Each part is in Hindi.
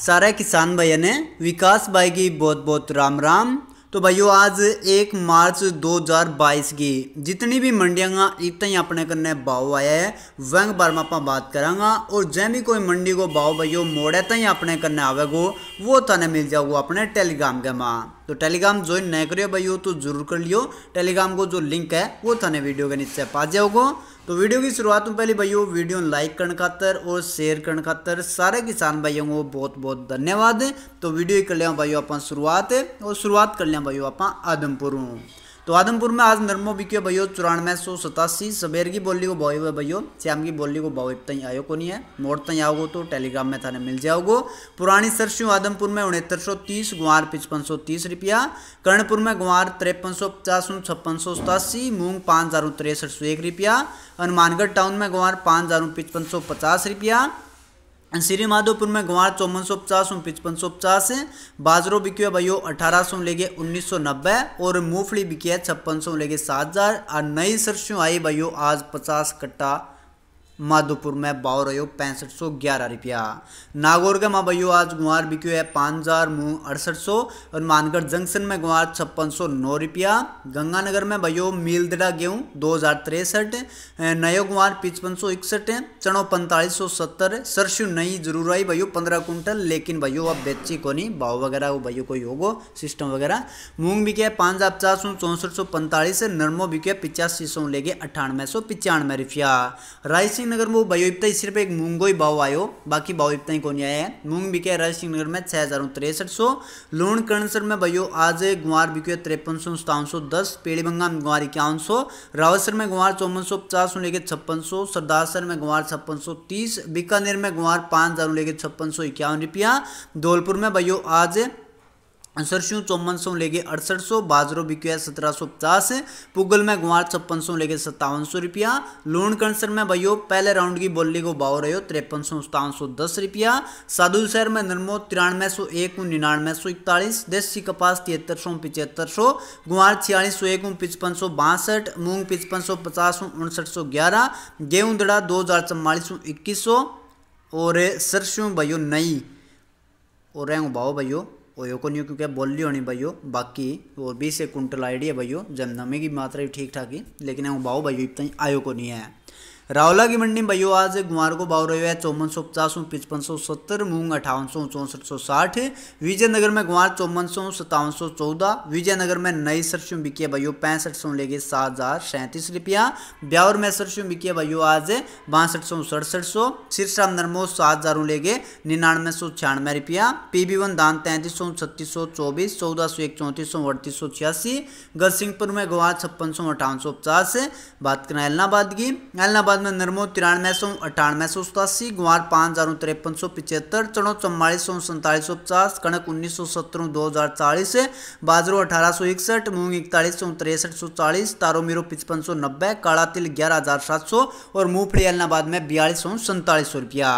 सारे किसान भैया ने विकास भाई की बहुत बहुत राम राम तो भाइयों आज एक मार्च 2022 की जितनी भी मंडियाँ इतना ही अपने करने भाव आया है वैंग बार में आप बात करांगा और जै भी कोई मंडी को भाव भाइयों मोड़े ही अपने करने आवेगो वो तने मिल जाओगे अपने टेलीग्राम के माँ तो टेलीग्राम ज्वाइन नहीं करियो भाई हो तो जरूर कर लियो टेलीग्राम को जो लिंक है वो थाने वीडियो के नीचे पा जाओगे तो वीडियो की शुरुआत में पहले भाइयों वीडियो लाइक करने खातर और शेयर करने खातर सारे किसान भाइयों को बहुत बहुत धन्यवाद तो वीडियो कर लिया भाइयों अपन शुरुआत और शुरुआत कर लिया भाइयों अपन आदमपुर तो आदमपुर में आज नर्मो बिक्यो भयो चौरानवे सौ सतासी सबेर की बोली को भाई हुए भयो श्याम की बोली को बॉय तई आयो को नहीं है मोड़ तई आओगे तो टेलीग्राम में थाने मिल जाओगे पुरानी सरसियों आदमपुर में उनहत्तर सौ तीस ग्वार पचपन सौ तीस रुपया कर्णपुर में ग्वार तिरपन सौ पचास छप्पन सौ सतासी मूंग पाँच हज़ार तिरसठ सौ एक रुपया हनुमानगढ़ टाउन में ग्वार पाँच हज़ार पचपन सौ पचास रुपया श्री माधोपुर में ग्वार चौवन सौ पचास पिचपन सौ पचास बाजरो बिकी है भाइयों अठारह सौ लेके उन्नीस सौ नब्बे और मूंगफली बिकी है छप्पन सौ लेके सात हज़ार और नई सरसों आई भाइयों आज पचास कट्टा माधोपुर में रहे हो पैंसठ सौ ग्यारह रुपया नागौर के माँ भाइयों आज गुआर बिक्यो है पाँच हज़ार मुँह अड़सठ सौ और मानगढ़ जंक्शन में गुआर छप्पन सौ नौ रुपया गंगानगर में भाइयों मीलदड़ा गेहूँ दो हज़ार तिरसठ नयो गुआर पिचपन सौ इकसठ चनो पैंतालीस सौ सत्तर सरसू नई जरूर आई भाइयों पंद्रह कुंटल लेकिन भाइयों अब बेची को नहीं भाव वगैरह वो भाइयों कोई होगो सिस्टम वगैरह मूंग बिके है पाँच हज़ार पचास सौ चौंसठ सौ पैंतालीस नरमो बिके पिचासी सौ लेके अठानवे सौ पचानवे रुपया राइसिन नगर में वो बयोइप्ता सिर्फ एक मूंगो ही भाव आयो बाकी भावयुक्ता ही कोनी आया है मूंग बिके राजसिंह नगर में छः हज़ार तिरसठ सौ लोन कर्णसर में भयो आज गुआर बिके तिरपन सौ सतावन सौ दस पेड़ी पेड़ीबंगा में गुआर इक्यावन सौ रावसर में गुआर चौवन सौ पचास सौ लेके छप्पन सौ सरदारसर में गुआर छप्पन सौ तीस बीकानेर में गुआर पाँच हज़ार लेके छप्पन सौ इक्यावन रुपया धौलपुर में भयो आज सरसों चौवन सौ लेके अड़सठ सौ बाजरो बिकया सत्रह सौ पचास पुगल में गुआर छप्पन सौ लेके सत्तावन सौ रुपया लोन कंसर में भाइयों पहले राउंड की बोली को बाव रहे हो तिरपन सौ सत्तावन सौ दस रुपया साधु शहर में नरमो तिरानवे सौ एक निन्यानवे सौ इकतालीस देसी कपास तिहत्तर सौ पिचहत्तर सौ गुआर छियालीस सौ एक पचपन सौ बासठ मूंग पचपन सौ पचास उनसठ सौ ग्यारह गेहूँ दड़ा दो हज़ार चौवालीस इक्कीस सौ और सरसों भाइयों नई और रहो भाइयों और यो को क्योंकि बोली होनी भाइयो बाकी और भी से कुंटल आइडिया भाइयो नमी की मात्रा भी ठीक ठाक ही लेकिन हम बाहू भाइयो इतना आयो को नहीं आया रावला की मंडी में भाइयों आज गुमार को बाव रही है चौवन सौ पचास पचपन सौ सत्तर मूंग अठावन सौ चौंसठ सौ साठ विजयनगर में गुमार चौवन सौ सत्तावन सौ चौदह विजयनगर में नई सरसों बिकी है भाइयों पैंसठ सौ लेके सात हज़ार सैंतीस रुपया ब्यावर में सरसों बिकी है भाइयों आज बासठ सौ सड़सठ सौ सिरसा नरमो सात हज़ार लेके निन्यानवे सौ छियानवे रुपया पी बी वन दान तैंतीस सौ छत्तीस सौ चौबीस चौदह सौ एक चौंतीस सौ अड़तीस सौ छियासी गरसिंहपुर में गुमार छप्पन सौ अठावन सौ पचास बात करें एलनाबाद की एलनाबाद बाद में निर्मो तिरानवे सौ अठानवे सौ सतासी ग्वार पाँच हज़ार तिरपन सौ पिछहत्तर चढ़ो चौवालीस सौ सैंतालीस सौ पचास कणक उन्नीस सौ सत्रह दो हज़ार चालीस बाजरो अठारह सौ इकसठ मूंग इकतालीस सौ तिरसठ सौ चालीस तारो मीरो पचपन सौ नब्बे काला तिल ग्यारह हज़ार सात सौ और मूंगफली अलनाबाद में बयालीस सौ सैंतालीस सौ रुपया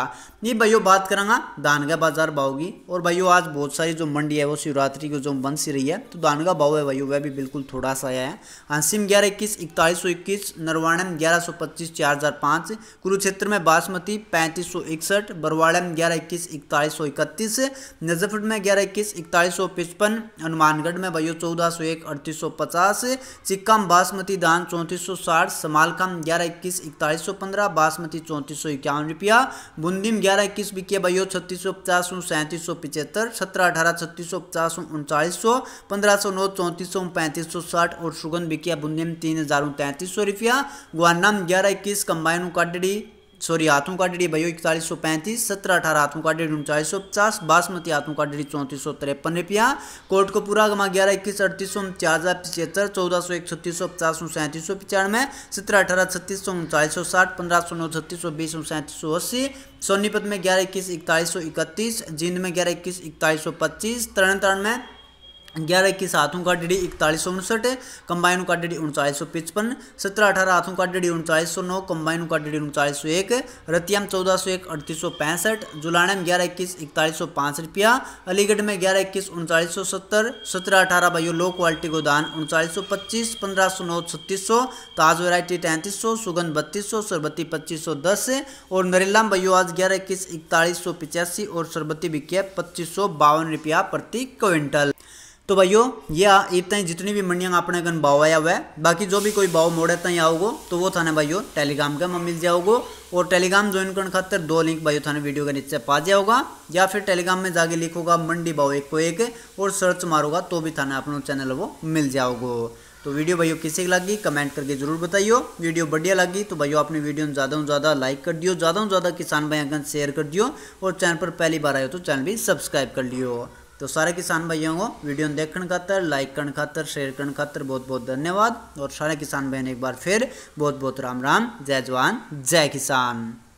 ये भाइयों बात करांगा धान का बाजार भाव की और भाइयों आज बहुत सारी जो मंडी है वो शिवरात्रि की जो बंद सी रही है तो धान का भाव है भाइयों वह भी बिल्कुल थोड़ा सा आया है हंसिम ग्यारह इक्कीस इकतालीस सौ इक्कीस नरवाणम ग्यारह सौ पच्चीस चार हज़ार 2005 कुरुक्षेत्र में बासमती पैंतीस सौ इकसठ बरवाड़ा में ग्यारह इक्कीस इकतालीस सौ इकतीस नजफट में ग्यारह इक्कीस इकतालीस सौ पचपन हनुमानगढ़ में भैया चौदह सौ एक अड़तीस सौ पचास चिक्कम बासमती धान चौंतीस सौ साठ समालकम ग्यारह इक्कीस इकतालीस सौ पंद्रह बासमती चौंतीस सौ इक्यावन रुपया बूंदी में ग्यारह इक्कीस बिके भैया छत्तीस सौ पचास सैंतीस सौ पिचहत्तर सत्रह अठारह छत्तीस सौ पचास उनचालीस सौ पंद्रह सौ नौ चौंतीस सौ पैंतीस सौ साठ और सुगंध बिकिया बुंदी में तीन हजार तैंतीस सौ रुपया गुआनाम ग्यारह इक्कीस लंबाई काटेडी सॉरी हाथों का डेढ़ी भाई इकतालीस सौ पैंतीस सत्रह अठारह हाथों का डेढ़ी उनचालीस सौ पचास बासमती हाथों का डेढ़ी चौंतीस सौ तिरपन रुपया कोर्ट को पूरा गमा ग्यारह इक्कीस अड़तीस सौ चार हज़ार पचहत्तर चौदह सौ एक छत्तीस सौ पचास सौ सैंतीस सौ पचानवे सत्रह अठारह छत्तीस सौ उनचालीस सौ साठ पंद्रह सौ नौ छत्तीस सौ बीस सौ सैंतीस सौ अस्सी सोनीपत में ग्यारह इक्कीस इकतालीस सौ इकतीस जींद में ग्यारह इक्कीस इकतालीस सौ पच्चीस तिरन में ग्यारह इक्कीस हाथों का डीडी इकतालीस सौ उनसठ कंबाइनों का डीडी उनचालीस सौ पचपन सत्रह अठारह हाथों का डीडी उनचालीस सौ नौ कंबाइनों का डीडी उनचालीस सौ एक रतियाम चौदह सौ एक अड़तीस सौ पैंसठ जुलाने में ग्यारह इक्कीस इकतालीस सौ पाँच रुपया अलीगढ़ में ग्यारह इक्कीस उनचालीस सौ सत्तर सत्रह अठारह भाइयों लो क्वालिटी गोदान उनचालीस सौ पच्चीस पंद्रह सौ नौ छत्तीस सौ ताज वेरायटी तैंतीस सौ सुगंध बत्तीस सौ सरबती पच्चीस सौ दस और नरेलाम भाइयों आज ग्यारह इक्कीस इकतालीस सौ पिचासी और सरबती बिकिया पच्चीस सौ बावन रुपया प्रति क्विंटल तो भाइयों ये इतना जितनी भी मंडियाँ आपने कन भाव आया हुआ है बाकी जो भी कोई भाव मोड़े तीन आओगो तो वो थाने भाइयों टेलीग्राम का मिल जाओगे और टेलीग्राम ज्वाइन करने खातर दो लिंक भाइयों थाने वीडियो के नीचे पा जाओगा या फिर टेलीग्राम में जाके लिखोगा मंडी भाव एक को एक और सर्च मारोगा तो भी थाने अपना चैनल वो मिल जाओगे तो वीडियो भाइयों किसी की लगी कमेंट करके जरूर बताइयो वीडियो बढ़िया लगी तो भाइयों अपनी वीडियो में ज़्यादा से ज़्यादा लाइक कर दियो ज़्यादा से ज़्यादा किसान भाई शेयर कर दियो और चैनल पर पहली बार आयो तो चैनल भी सब्सक्राइब कर लियो तो सारे किसान भाइयों को वीडियो देखने खातर लाइक करने खातर शेयर करने खातर बहुत बहुत धन्यवाद और सारे किसान भाइयों ने एक बार फिर बहुत बहुत राम राम जय जवान जय किसान